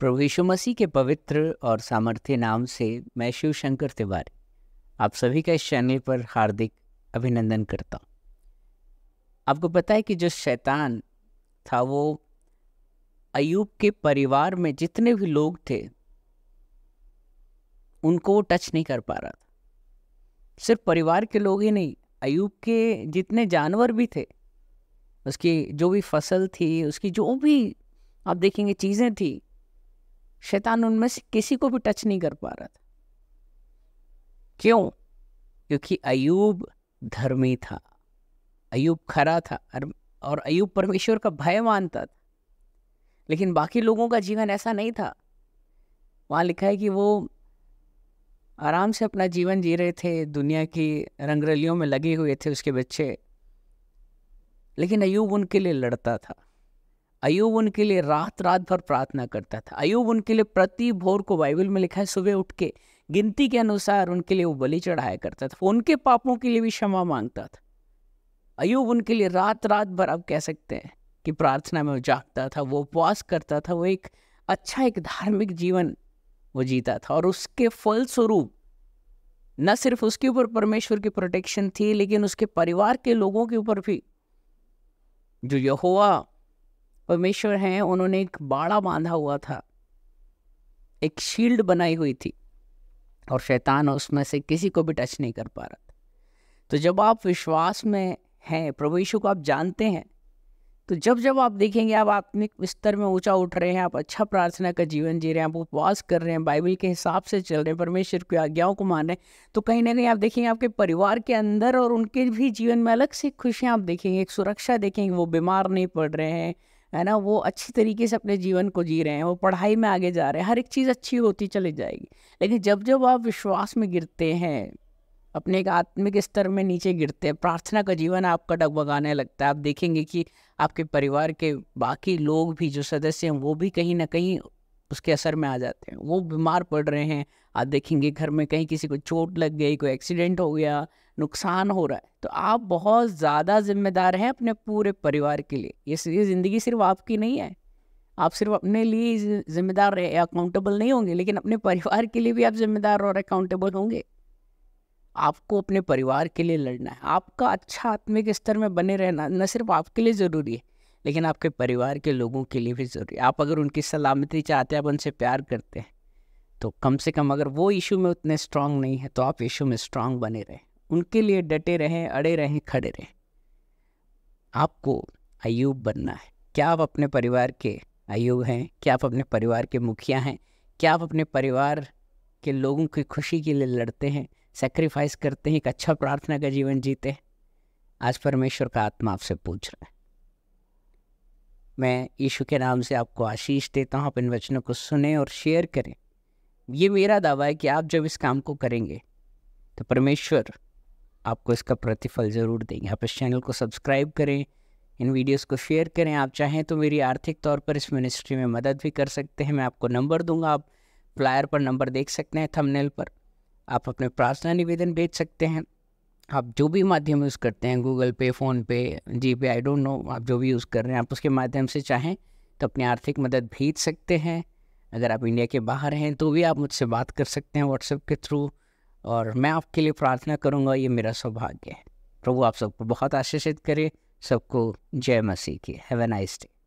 प्रभु यीशु मसीह के पवित्र और सामर्थ्य नाम से मैं शिव शंकर तिवारी आप सभी का इस चैनल पर हार्दिक अभिनंदन करता हूँ आपको पता है कि जो शैतान था वो अयूब के परिवार में जितने भी लोग थे उनको वो टच नहीं कर पा रहा था सिर्फ परिवार के लोग ही नहीं अयूब के जितने जानवर भी थे उसकी जो भी फसल थी उसकी जो भी आप देखेंगे चीज़ें थी शैतान उनमें से किसी को भी टच नहीं कर पा रहा था क्यों क्योंकि अयूब धर्मी था अयूब खरा था और अयूब परमेश्वर का भय मानता था लेकिन बाकी लोगों का जीवन ऐसा नहीं था वहाँ लिखा है कि वो आराम से अपना जीवन जी रहे थे दुनिया की रंगरलियों में लगे हुए थे उसके बच्चे लेकिन अयूब उनके लिए लड़ता था अयुब उनके लिए रात रात भर प्रार्थना करता था अयुब उनके लिए प्रति भोर को बाइबल में लिखा है सुबह उठ के गिनती के अनुसार उनके लिए वो बलि चढ़ाया करता था उनके पापों के लिए भी क्षमा मांगता था अयुब उनके लिए रात रात भर आप कह सकते हैं कि प्रार्थना में वो जागता था वो उपवास करता था वो एक अच्छा एक धार्मिक जीवन वो जीता था और उसके फलस्वरूप न सिर्फ उसके ऊपर परमेश्वर की प्रोटेक्शन थी लेकिन उसके परिवार के लोगों के ऊपर भी जो यहोवा परमेश्वर हैं उन्होंने एक बाड़ा बांधा हुआ था एक शील्ड बनाई हुई थी और शैतान उसमें से किसी को भी टच नहीं कर पा रहा था तो जब आप विश्वास में हैं प्रभु यीशु को आप जानते हैं तो जब जब आप देखेंगे आप आत्मिक स्तर में ऊंचा उठ रहे हैं आप अच्छा प्रार्थना का जीवन जी रहे हैं आप उपवास कर रहे हैं बाइबल के हिसाब से चल रहे हैं परमेश्वर की आज्ञाओं को मान रहे हैं तो कहीं ना कहीं आप देखेंगे आपके परिवार के अंदर और उनके भी जीवन में अलग से खुशियाँ आप देखेंगे एक सुरक्षा देखेंगे वो बीमार नहीं पड़ रहे हैं है ना वो अच्छी तरीके से अपने जीवन को जी रहे हैं वो पढ़ाई में आगे जा रहे हैं हर एक चीज़ अच्छी होती चली जाएगी लेकिन जब जब आप विश्वास में गिरते हैं अपने एक आत्मिक स्तर में नीचे गिरते हैं प्रार्थना का जीवन आपका डगबगाने लगता है आप देखेंगे कि आपके परिवार के बाकी लोग भी जो सदस्य हैं वो भी कहीं ना कहीं उसके असर में आ जाते हैं वो बीमार पड़ रहे हैं आप देखेंगे घर में कहीं किसी को चोट लग गई कोई एक्सीडेंट हो गया नुकसान हो रहा है तो आप बहुत ज़्यादा जिम्मेदार हैं अपने पूरे परिवार के लिए ये ज़िंदगी सिर्फ आपकी नहीं है आप सिर्फ अपने लिए जिम्मेदार रहे अकाउंटेबल नहीं होंगे लेकिन अपने परिवार के लिए भी आप जिम्मेदार और अकाउंटेबल होंगे आपको अपने परिवार के लिए लड़ना है आपका अच्छा आत्मिक स्तर में बने रहना न सिर्फ आपके लिए ज़रूरी है लेकिन आपके परिवार के लोगों के लिए भी ज़रूरी आप अगर उनकी सलामती चाहते हैं आप उनसे प्यार करते हैं तो कम से कम अगर वो इशू में उतने स्ट्रांग नहीं है तो आप इशू में स्ट्रांग बने रहें उनके लिए डटे रहें अड़े रहें खड़े रहें आपको अयूब बनना है क्या आप अपने परिवार के अयूब हैं क्या आप अपने परिवार के मुखिया हैं क्या आप अपने परिवार के लोगों की खुशी के लिए लड़ते हैं सेक्रीफाइस करते हैं एक अच्छा प्रार्थना का जीवन जीते हैं आज परमेश्वर का आत्मा आपसे पूछ रहा है मैं यीशु के नाम से आपको आशीष देता हूँ आप इन वचनों को सुने और शेयर करें ये मेरा दावा है कि आप जब इस काम को करेंगे तो परमेश्वर आपको इसका प्रतिफल ज़रूर देंगे आप इस चैनल को सब्सक्राइब करें इन वीडियोस को शेयर करें आप चाहें तो मेरी आर्थिक तौर पर इस मिनिस्ट्री में मदद भी कर सकते हैं मैं आपको नंबर दूंगा आप फ्लायर पर नंबर देख सकते हैं थंबनेल पर आप अपने प्रार्थना निवेदन भेज सकते हैं आप जो भी माध्यम यूज़ करते हैं गूगल पे फ़ोन पे जी पे आई डोंट नो आप जो भी यूज़ कर रहे हैं आप उसके माध्यम से चाहें तो अपनी आर्थिक मदद भेज सकते हैं अगर आप इंडिया के बाहर हैं तो भी आप मुझसे बात कर सकते हैं व्हाट्सएप के थ्रू और मैं आपके लिए प्रार्थना करूँगा ये मेरा सौभाग्य है प्रभु आप सबको बहुत आशीषित करे सबको जय मसीह की हैव ए नाइस डे